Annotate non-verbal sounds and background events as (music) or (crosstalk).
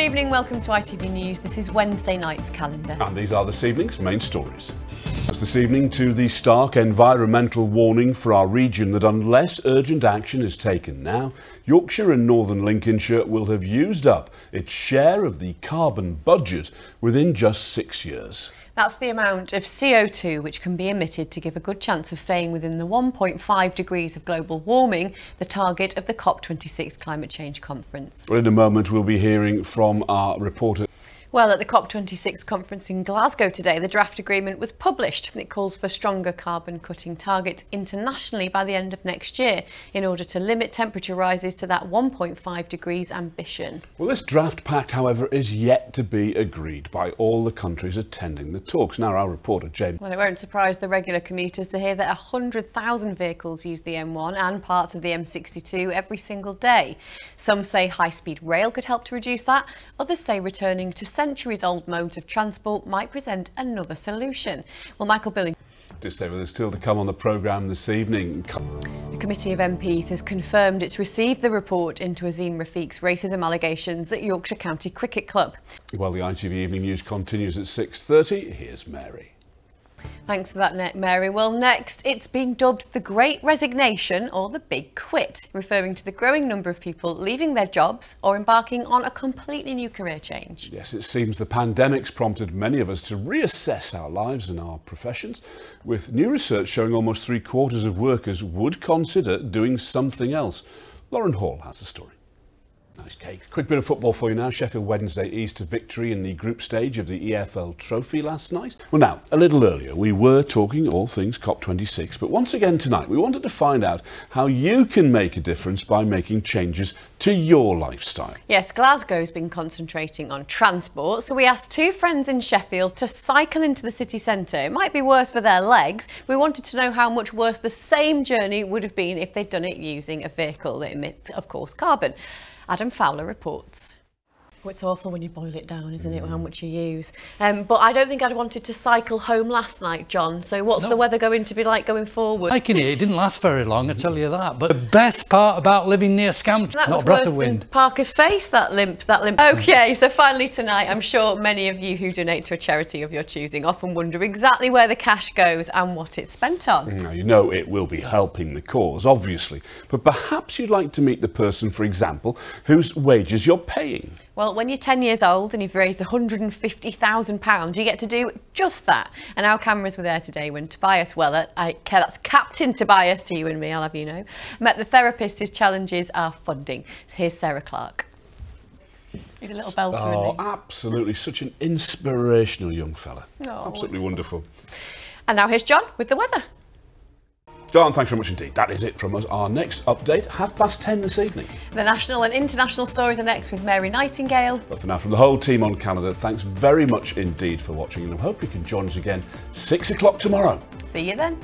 Good evening, welcome to ITV News. This is Wednesday night's calendar. And these are this evening's main stories. This evening to the stark environmental warning for our region that unless urgent action is taken now, Yorkshire and Northern Lincolnshire will have used up its share of the carbon budget within just six years. That's the amount of CO2 which can be emitted to give a good chance of staying within the 1.5 degrees of global warming, the target of the COP26 climate change conference. Well, in a moment, we'll be hearing from our reporter. Well, at the COP26 conference in Glasgow today, the draft agreement was published. It calls for stronger carbon cutting targets internationally by the end of next year in order to limit temperature rises to that 1.5 degrees ambition. Well, this draft pact, however, is yet to be agreed by all the countries attending the talks. Now, our reporter, James. Well, it won't surprise the regular commuters to hear that 100,000 vehicles use the M1 and parts of the M62 every single day. Some say high speed rail could help to reduce that, others say returning to centuries-old modes of transport might present another solution. Well, Michael Billing... Do stay with us still to come on the programme this evening. The Committee of MPs has confirmed it's received the report into Azim Rafiq's racism allegations at Yorkshire County Cricket Club. Well, the ITV Evening News continues at 6.30. Here's Mary. Thanks for that, Mary. Well, next, it's been dubbed the Great Resignation or the Big Quit, referring to the growing number of people leaving their jobs or embarking on a completely new career change. Yes, it seems the pandemic's prompted many of us to reassess our lives and our professions, with new research showing almost three quarters of workers would consider doing something else. Lauren Hall has the story. Nice cake. Quick bit of football for you now. Sheffield Wednesday eased to victory in the group stage of the EFL Trophy last night. Well, now, a little earlier, we were talking all things COP26, but once again tonight, we wanted to find out how you can make a difference by making changes to your lifestyle. Yes, Glasgow's been concentrating on transport, so we asked two friends in Sheffield to cycle into the city centre. It might be worse for their legs. We wanted to know how much worse the same journey would have been if they'd done it using a vehicle that emits, of course, carbon. Adam Fowler reports. Well, it's awful when you boil it down, isn't it, mm. how much you use. Um, but I don't think I'd wanted to cycle home last night, John. So what's no. the weather going to be like going forward? can it, it didn't last very long, I tell you (laughs) that. But the best part about living near Scampton, that not a breath of wind. Parker's face, that limp, that limp. Okay, so finally tonight, I'm sure many of you who donate to a charity of your choosing often wonder exactly where the cash goes and what it's spent on. Now, you know it will be helping the cause, obviously. But perhaps you'd like to meet the person, for example, whose wages you're paying. Well, when you're 10 years old and you've raised £150,000, you get to do just that. And our cameras were there today when Tobias Weller, I, that's Captain Tobias to you and me, I'll have you know, met the therapist whose challenges are funding. Here's Sarah Clark. He's a little belter, oh, absolutely. Such an inspirational young fella. Oh, absolutely wonderful. wonderful. And now here's John with the weather. John, thanks very much indeed. That is it from us. Our next update, half past 10 this evening. The national and international stories are next with Mary Nightingale. But for now, from the whole team on Canada, thanks very much indeed for watching, and I hope you can join us again 6 o'clock tomorrow. See you then.